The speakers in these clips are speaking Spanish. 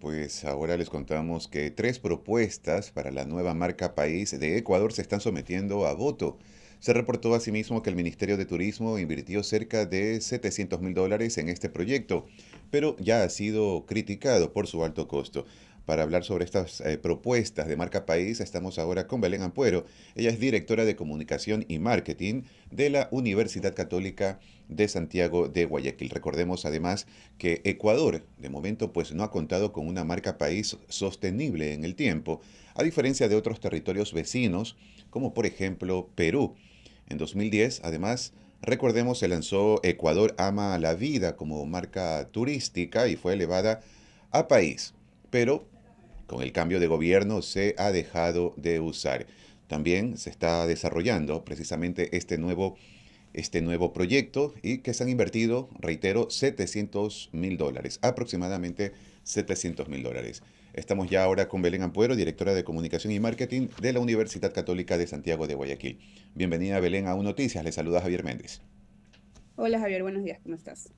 pues ahora les contamos que tres propuestas para la nueva marca país de Ecuador se están sometiendo a voto. Se reportó asimismo que el Ministerio de Turismo invirtió cerca de 700 mil dólares en este proyecto, pero ya ha sido criticado por su alto costo. Para hablar sobre estas eh, propuestas de Marca País, estamos ahora con Belén Ampuero. Ella es directora de Comunicación y Marketing de la Universidad Católica de Santiago de Guayaquil. Recordemos además que Ecuador, de momento, pues no ha contado con una marca país sostenible en el tiempo, a diferencia de otros territorios vecinos, como por ejemplo Perú. En 2010, además, recordemos, se lanzó Ecuador Ama la Vida como marca turística y fue elevada a país. Pero con el cambio de gobierno se ha dejado de usar. También se está desarrollando precisamente este nuevo, este nuevo proyecto y que se han invertido, reitero, 700 mil dólares, aproximadamente 700 mil dólares. Estamos ya ahora con Belén Ampuero, directora de Comunicación y Marketing de la Universidad Católica de Santiago de Guayaquil. Bienvenida Belén a Un Noticias, le saluda Javier Méndez. Hola Javier, buenos días, ¿cómo estás?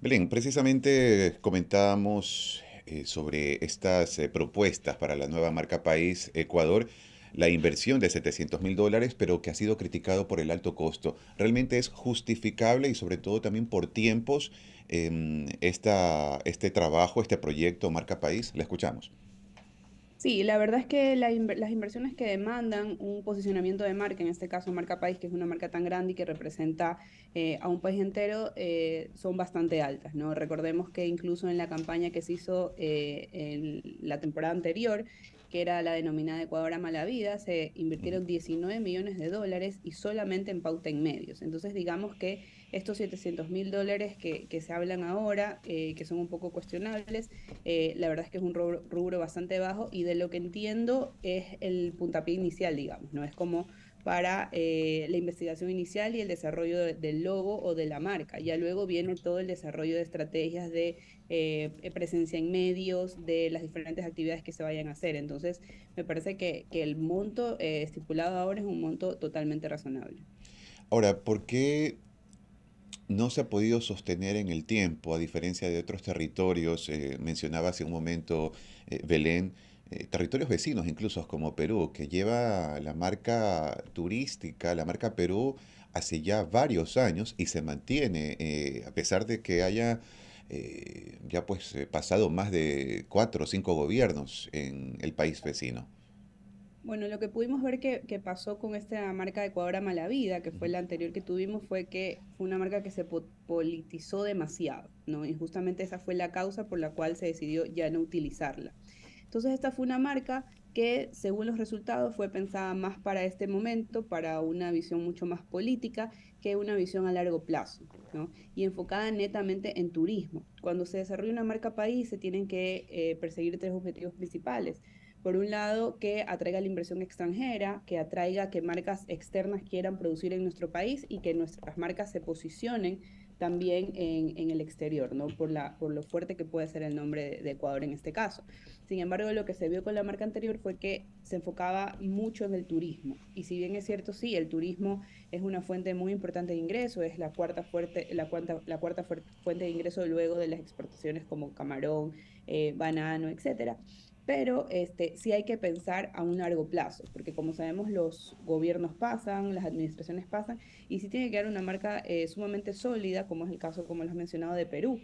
Belén, precisamente comentábamos eh, sobre estas eh, propuestas para la nueva marca País Ecuador, la inversión de 700 mil dólares, pero que ha sido criticado por el alto costo. ¿Realmente es justificable y sobre todo también por tiempos em, esta, este trabajo, este proyecto Marca País? La escuchamos. Sí, la verdad es que las inversiones que demandan un posicionamiento de marca, en este caso marca país, que es una marca tan grande y que representa eh, a un país entero, eh, son bastante altas. ¿no? Recordemos que incluso en la campaña que se hizo eh, en la temporada anterior, que era la denominada Ecuador ama vida, se invirtieron 19 millones de dólares y solamente en pauta en medios. Entonces digamos que estos 700 mil dólares que, se hablan ahora, eh, que son un poco cuestionables, eh, la verdad es que es un rubro, rubro, bastante bajo y de lo que entiendo es el puntapié inicial, digamos, ¿no? Es como para eh, la investigación inicial y el desarrollo del logo o de la marca. Ya luego viene todo el desarrollo de estrategias de eh, eh, presencia en medios, de las diferentes actividades que se vayan a hacer. Entonces, me parece que, el monto estipulado ahora es un monto totalmente razonable. Ahora, ¿por qué no se ha podido sostener en el tiempo, a diferencia de otros territorios? mencionaba hace un momento Belén eh, territorios vecinos, incluso como Perú, que lleva la marca turística, la marca Perú, hace ya varios años y se mantiene, eh, a pesar de que haya eh, ya pues pasado más de cuatro o cinco gobiernos en el país vecino. Bueno, lo que pudimos ver que, pasó con esta marca de Ecuador Malavida, que fue la anterior que tuvimos, fue que fue una marca que se politizó demasiado, ¿no? Y justamente esa fue la causa por la cual se decidió ya no utilizarla. Entonces esta fue una marca que según los resultados fue pensada más para este momento, para una visión mucho más política que una visión a largo plazo, y enfocada netamente en turismo. Cuando se desarrolla una marca país se tienen que eh, perseguir tres objetivos principales. Por un lado, que atraiga la inversión extranjera, que atraiga que marcas externas quieran producir en nuestro país y que nuestras marcas se posicionen también en, el exterior, ¿no? Por, la, por lo fuerte que puede ser el nombre de, Ecuador en este caso. Sin embargo, lo que se vio con la marca anterior fue que se enfocaba mucho en el turismo. Y si bien es cierto, sí, el turismo es una fuente muy importante de ingreso, es la cuarta, fuerte, la la cuarta fuente de ingreso luego de las exportaciones como camarón, eh, banano, etcétera pero este, sí hay que pensar a un largo plazo, porque como sabemos los gobiernos pasan, las administraciones pasan, y sí tiene que haber una marca eh, sumamente sólida, como es el caso, como lo has mencionado, de Perú,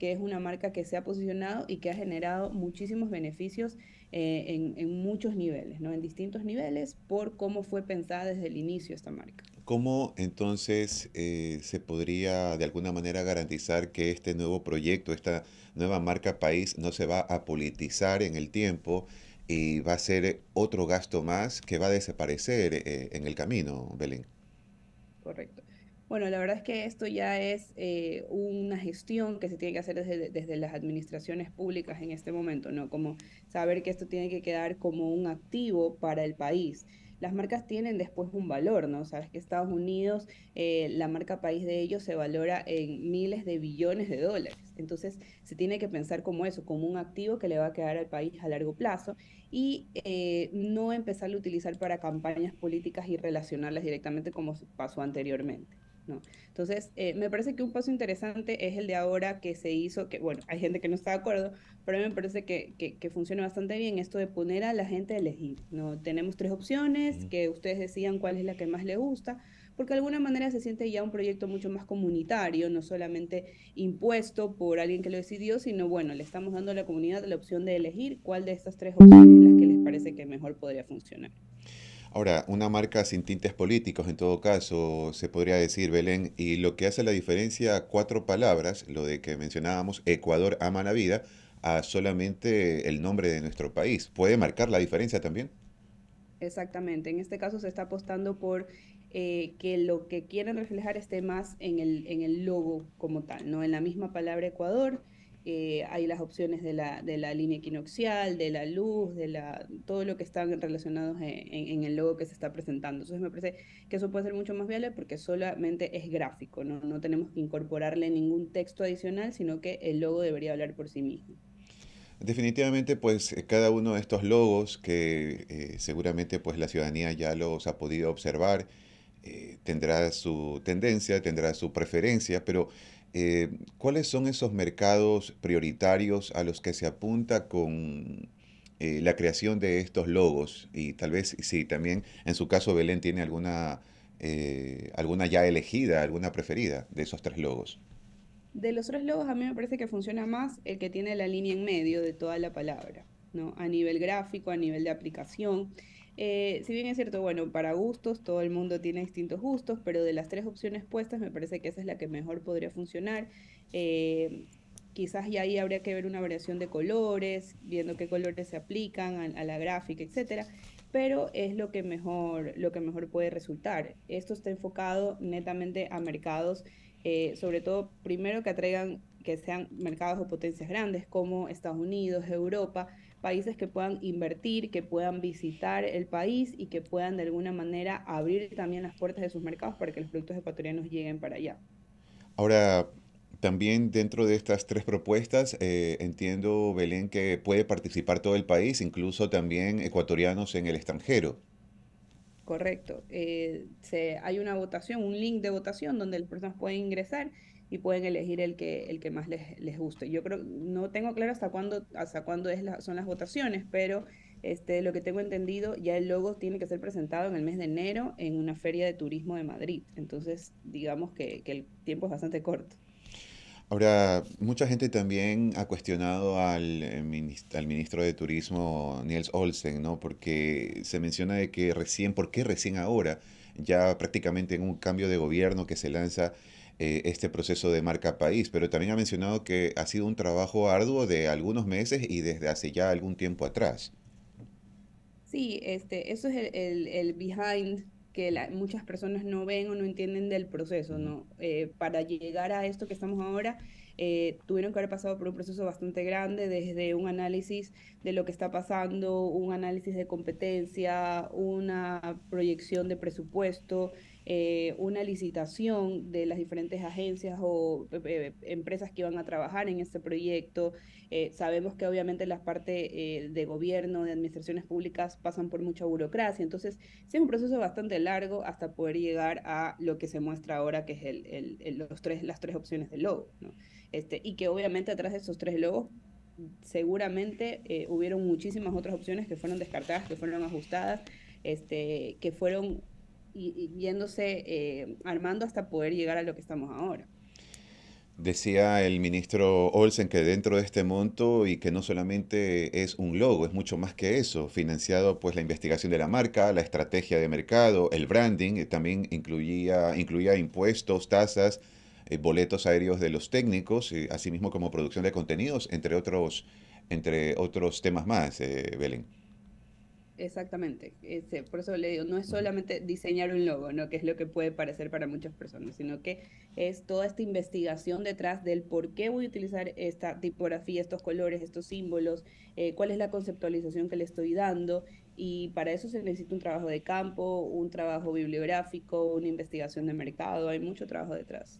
que es una marca que se ha posicionado y que ha generado muchísimos beneficios eh, en, en, muchos niveles, ¿no? en distintos niveles, por cómo fue pensada desde el inicio esta marca. ¿Cómo entonces eh, se podría de alguna manera garantizar que este nuevo proyecto, esta nueva marca país, no se va a politizar en el tiempo y va a ser otro gasto más que va a desaparecer eh, en el camino, Belén? Correcto. Bueno, la verdad es que esto ya es eh, una gestión que se tiene que hacer desde, desde, las administraciones públicas en este momento, ¿no? Como saber que esto tiene que quedar como un activo para el país las marcas tienen después un valor, ¿no? Sabes que Estados Unidos, eh, la marca país de ellos se valora en miles de billones de dólares. Entonces se tiene que pensar como eso, como un activo que le va a quedar al país a largo plazo y eh, no empezar a utilizar para campañas políticas y relacionarlas directamente como pasó anteriormente. Entonces, eh, me parece que un paso interesante es el de ahora que se hizo, que bueno, hay gente que no está de acuerdo, pero a me parece que, que, funciona bastante bien esto de poner a la gente a elegir, ¿no? Tenemos tres opciones, que ustedes decían cuál es la que más les gusta, porque de alguna manera se siente ya un proyecto mucho más comunitario, no solamente impuesto por alguien que lo decidió, sino bueno, le estamos dando a la comunidad la opción de elegir cuál de estas tres opciones es la que les parece que mejor podría funcionar. Ahora, una marca sin tintes políticos, en todo caso, se podría decir, Belén, y lo que hace la diferencia, cuatro palabras, lo de que mencionábamos, Ecuador ama la vida, a solamente el nombre de nuestro país. ¿Puede marcar la diferencia también? Exactamente, en este caso se está apostando por eh, que lo que quieren reflejar esté más en el, en el logo como tal, ¿no? En la misma palabra Ecuador, eh, hay las opciones de la, línea equinoxial, de la luz, de la, todo lo que están relacionados en, el logo que se está presentando. Entonces me parece que eso puede ser mucho más viable porque solamente es gráfico, ¿no? tenemos que incorporarle ningún texto adicional, sino que el logo debería hablar por sí mismo. Definitivamente, pues eh, cada uno de estos logos que eh, seguramente pues la ciudadanía ya los ha podido observar, tendrá su tendencia, tendrá su preferencia, pero eh, ¿cuáles son esos mercados prioritarios a los que se apunta con eh, la creación de estos logos? Y tal vez, si también en su caso Belén tiene alguna, eh, alguna ya elegida, alguna preferida de esos tres logos. De los tres logos a mí me parece que funciona más el que tiene la línea en medio de toda la palabra, ¿no? A nivel gráfico, a nivel de aplicación. Eh, si bien es cierto, bueno, para gustos, todo el mundo tiene distintos gustos, pero de las tres opciones puestas, me parece que esa es la que mejor podría funcionar. Eh, quizás ya ahí habría que ver una variación de colores, viendo qué colores se aplican a, la gráfica, etcétera pero es lo que mejor, lo que mejor puede resultar. Esto está enfocado netamente a mercados, eh, sobre todo primero que atraigan, que sean mercados o potencias grandes como Estados Unidos, Europa, países que puedan invertir, que puedan visitar el país y que puedan de alguna manera abrir también las puertas de sus mercados para que los productos ecuatorianos lleguen para allá. Ahora, también dentro de estas tres propuestas, eh, entiendo, Belén, que puede participar todo el país, incluso también ecuatorianos en el extranjero. Correcto. Eh, hay una votación, un link de votación donde las personas pueden ingresar y pueden elegir el que, el que más les, les guste. Yo creo, no tengo claro hasta cuándo, hasta cuándo es son las votaciones, pero este, lo que tengo entendido, ya el logo tiene que ser presentado en el mes de enero en una feria de turismo de Madrid. Entonces, digamos que, el tiempo es bastante corto. Ahora, mucha gente también ha cuestionado al, eh, ministro, al ministro de Turismo, Niels Olsen, ¿no? Porque se menciona de que recién, ¿por qué recién ahora? ya prácticamente en un cambio de gobierno que se lanza eh, este proceso de marca país, pero también ha mencionado que ha sido un trabajo arduo de algunos meses y desde hace ya algún tiempo atrás. Sí, este, eso es el, behind que muchas personas no ven o no entienden del proceso, ¿no? Eh, para llegar a esto que estamos ahora, eh, tuvieron que haber pasado por un proceso bastante grande, desde un análisis de lo que está pasando, un análisis de competencia, una proyección de presupuesto, eh, una licitación de las diferentes agencias o eh, eh, empresas que van a trabajar en este proyecto. sabemos que obviamente las partes de gobierno, de administraciones públicas pasan por mucha burocracia, entonces sí es un proceso bastante largo hasta poder llegar a lo que se muestra ahora, que es el, los tres, las tres opciones del logo. Este, y que obviamente atrás de esos tres logos seguramente hubieron muchísimas otras opciones que fueron descartadas, que fueron ajustadas, este, que fueron y, eh, armando hasta poder llegar a lo que estamos ahora. Decía el ministro Olsen que dentro de este monto y que no solamente es un logo, es mucho más que eso, financiado pues la investigación de la marca, la estrategia de mercado, el branding, eh, también incluía, incluía impuestos, tasas, eh, boletos aéreos de los técnicos, así mismo como producción de contenidos, entre otros, entre otros temas más, Belén. Exactamente, Ese, por eso le digo, no es solamente diseñar un logo, ¿no? que es lo que puede parecer para muchas personas, sino que es toda esta investigación detrás del por qué voy a utilizar esta tipografía, estos colores, estos símbolos, eh, cuál es la conceptualización que le estoy dando, y para eso se necesita un trabajo de campo, un trabajo bibliográfico, una investigación de mercado, hay mucho trabajo detrás.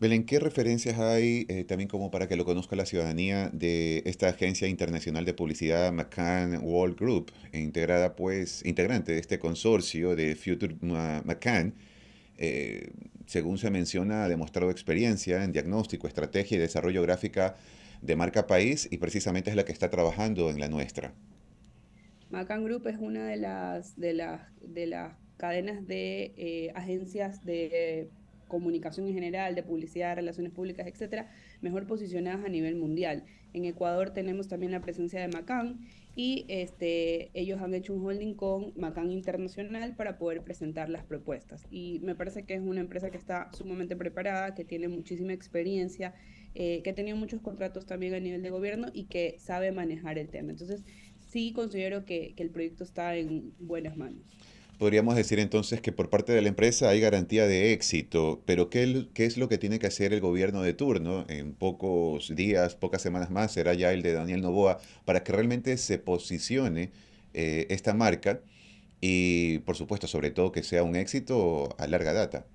Belén, ¿qué referencias hay eh, también como para que lo conozca la ciudadanía de esta agencia internacional de publicidad McCann World Group, integrada pues, integrante de este consorcio de Future McCann? Eh, según se menciona, ha demostrado experiencia en diagnóstico, estrategia y desarrollo gráfica de marca país y precisamente es la que está trabajando en la nuestra. McCann Group es una de las, de las, de las cadenas de eh, agencias de comunicación en general, de publicidad, relaciones públicas, etcétera, mejor posicionadas a nivel mundial. En Ecuador tenemos también la presencia de Macan y este, ellos han hecho un holding con Macan Internacional para poder presentar las propuestas. Y me parece que es una empresa que está sumamente preparada, que tiene muchísima experiencia, eh, que ha tenido muchos contratos también a nivel de gobierno y que sabe manejar el tema. Entonces, sí considero que, que el proyecto está en buenas manos. Podríamos decir entonces que por parte de la empresa hay garantía de éxito, pero ¿qué, ¿qué, es lo que tiene que hacer el gobierno de turno en pocos días, pocas semanas más, será ya el de Daniel Novoa, para que realmente se posicione eh, esta marca y, por supuesto, sobre todo que sea un éxito a larga data?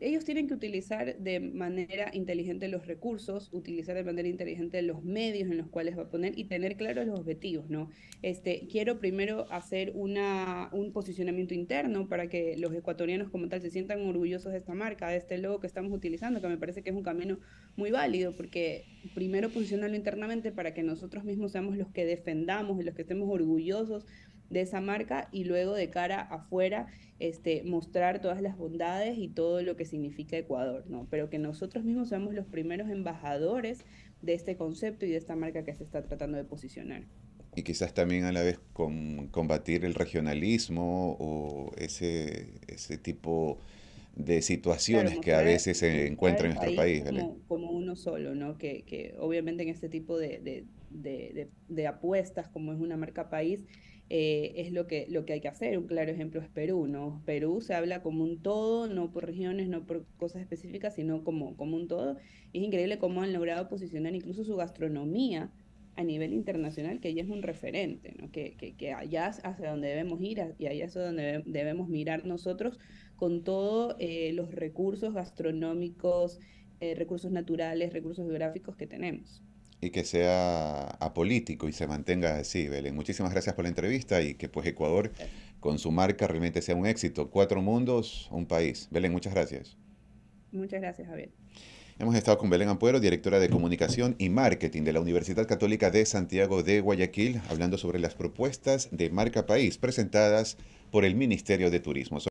ellos tienen que utilizar de manera inteligente los recursos, utilizar de manera inteligente los medios en los cuales va a poner y tener claros los objetivos, ¿no? Este, quiero primero hacer una, un posicionamiento interno para que los ecuatorianos como tal se sientan orgullosos de esta marca, de este logo que estamos utilizando, que me parece que es un camino muy válido, porque primero posicionarlo internamente para que nosotros mismos seamos los que defendamos y los que estemos orgullosos de esa marca y luego de cara afuera este, mostrar todas las bondades y todo lo que significa Ecuador, ¿no? Pero que nosotros mismos seamos los primeros embajadores de este concepto y de esta marca que se está tratando de posicionar. Y quizás también a la vez con, combatir el regionalismo o ese, ese tipo de situaciones que a veces se encuentra en nuestro país. como, uno solo, ¿no? Que, que obviamente en este tipo de, de, de, de, apuestas, como es una marca país, eh, es lo que, lo que hay que hacer. Un claro ejemplo es Perú, ¿no? Perú se habla como un todo, no por regiones, no por cosas específicas, sino como, un todo. Es increíble cómo han logrado posicionar incluso su gastronomía a nivel internacional, que ella es un referente, que, allá es hacia donde debemos ir y allá es donde debemos mirar nosotros con todos eh, los recursos gastronómicos, eh, recursos naturales, recursos geográficos que tenemos y que sea apolítico y se mantenga así, Belén. Muchísimas gracias por la entrevista y que pues Ecuador con su marca realmente sea un éxito. Cuatro mundos, un país. Belén, muchas gracias. Muchas gracias, Javier. Hemos estado con Belén Ampuero, directora de Comunicación y Marketing de la Universidad Católica de Santiago de Guayaquil, hablando sobre las propuestas de marca país presentadas por el Ministerio de Turismo.